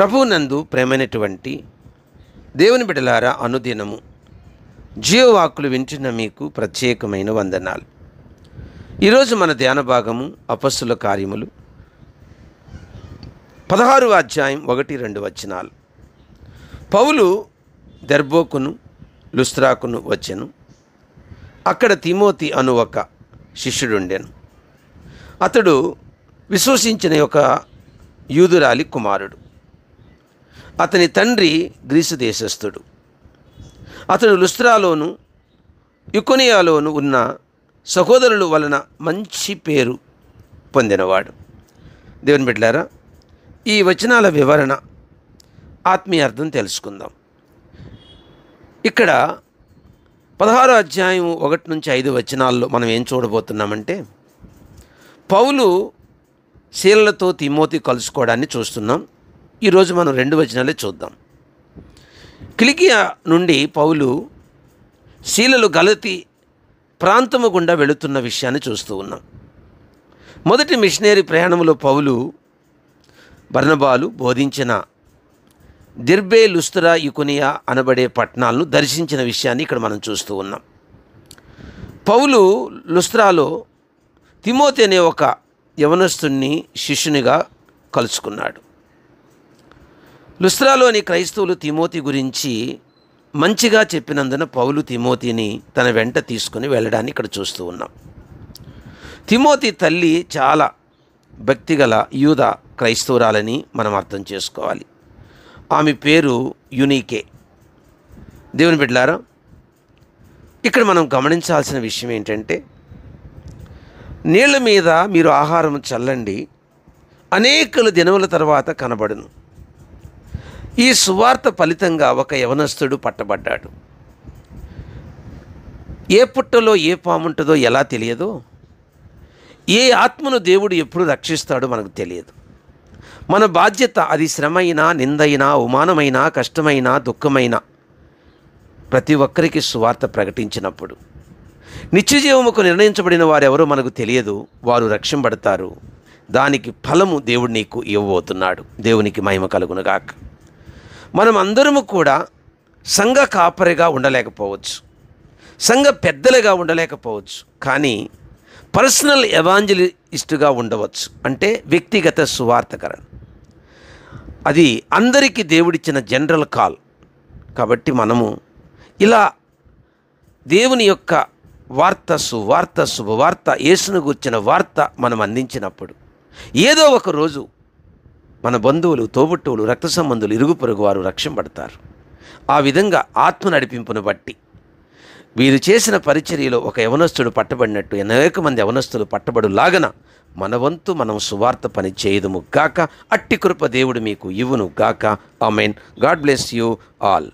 ప్రభునందు ప్రేమైనటువంటి దేవుని బిడలారా అనుదినము జీవవాకులు వింటున్న మీకు ప్రత్యేకమైన వందనాలు ఈరోజు మన ధ్యాన భాగము అపస్సుల కార్యములు పదహారు అధ్యాయం ఒకటి రెండు వచనాలు పౌలు దర్బోకును లుస్త్రాకును వచ్చెను అక్కడ తిమోతి అను ఒక శిష్యుడుండెను అతడు విశ్వసించిన ఒక యూదురాలి కుమారుడు అతని తండ్రి గ్రీసు దేశస్థుడు అతడు లుస్త్రాలోను యుకొనియాలోను ఉన్న సహోదరుల వలన మంచి పేరు పొందినవాడు దేవుని బిడ్డారా ఈ వచనాల వివరణ ఆత్మీయ అర్థం తెలుసుకుందాం ఇక్కడ పదహారో అధ్యాయం ఒకటి నుంచి ఐదు వచనాల్లో మనం ఏం చూడబోతున్నామంటే పౌలు శీలలతో తిమోతి కలుసుకోవడాన్ని చూస్తున్నాం ఈరోజు మనం రెండు వచనాలే చూద్దాం కిలికియా నుండి పౌలు శీలలు గలతి ప్రాంతము గుండా వెళుతున్న విషయాన్ని చూస్తూ ఉన్నాం మొదటి మిషనరీ ప్రయాణంలో పౌలు బర్ణబాలు బోధించిన దిర్బే లుస్తురా యుకునియా అనబడే పట్టణాలను దర్శించిన విషయాన్ని ఇక్కడ మనం చూస్తూ ఉన్నాం పౌలు లుస్త్రాలో తిమోతి అనే ఒక యవనస్తుణ్ణి శిష్యునిగా కలుసుకున్నాడు లుస్త్రాలోని క్రైస్తవులు తిమోతి గురించి మంచిగా చెప్పినందున పౌలు తిమోతిని తన వెంట తీసుకుని వెళ్ళడాన్ని ఇక్కడ చూస్తూ ఉన్నాం తిమోతి తల్లి చాలా భక్తిగల యూద క్రైస్తవురాలని మనం అర్థం చేసుకోవాలి ఆమె పేరు యునీకే దేవుని బిడ్డలారా ఇక్కడ మనం గమనించాల్సిన విషయం ఏంటంటే నీళ్ళ మీద మీరు ఆహారం చల్లండి అనేకలు దినముల తర్వాత కనబడును ఈ సువార్త ఫలితంగా ఒక యవనస్తుడు పట్టబడ్డాడు ఏ పుట్టలో ఏ పాముంటుందో ఎలా తెలియదో ఏ ఆత్మను దేవుడు ఎప్పుడు రక్షిస్తాడో మనకు తెలియదు మన బాధ్యత అది శ్రమైనా నిందైనా అవమానమైనా కష్టమైనా దుఃఖమైనా ప్రతి ఒక్కరికి సువార్త ప్రకటించినప్పుడు నిత్యజీవముకు నిర్ణయించబడిన వారెవరో మనకు తెలియదు వారు రక్షింపడతారు దానికి ఫలము దేవుడు నీకు ఇవ్వబోతున్నాడు దేవునికి మహిమ కలుగునుగాక మనం అందరము కూడా సంఘ కాపరిగా ఉండలేకపోవచ్చు సంఘ పెద్దలుగా ఉండలేకపోవచ్చు కానీ పర్సనల్ ఎవాంజలిస్టుగా ఉండవచ్చు అంటే వ్యక్తిగత సువార్తకరణ అది అందరికీ దేవుడిచ్చిన జనరల్ కాల్ కాబట్టి మనము ఇలా దేవుని యొక్క వార్త సువార్త శుభవార్త యేసును గుర్చిన వార్త మనం అందించినప్పుడు ఏదో ఒక రోజు మన బంధువులు తోబుట్టువులు రక్త సంబంధులు ఇరుగు పొరుగు వారు రక్షింపడతారు ఆ విధంగా ఆత్మ నడిపింపును బట్టి వీరు చేసిన పరిచర్యలో ఒక యవనస్తుడు పట్టబడినట్టు అనేక మంది యవనస్తులు పట్టబడు లాగన మన వంతు మనం సువార్త పని చేయదుము గాక అట్టి కృప దేవుడు మీకు ఇవ్వును గాక I mean God bless you all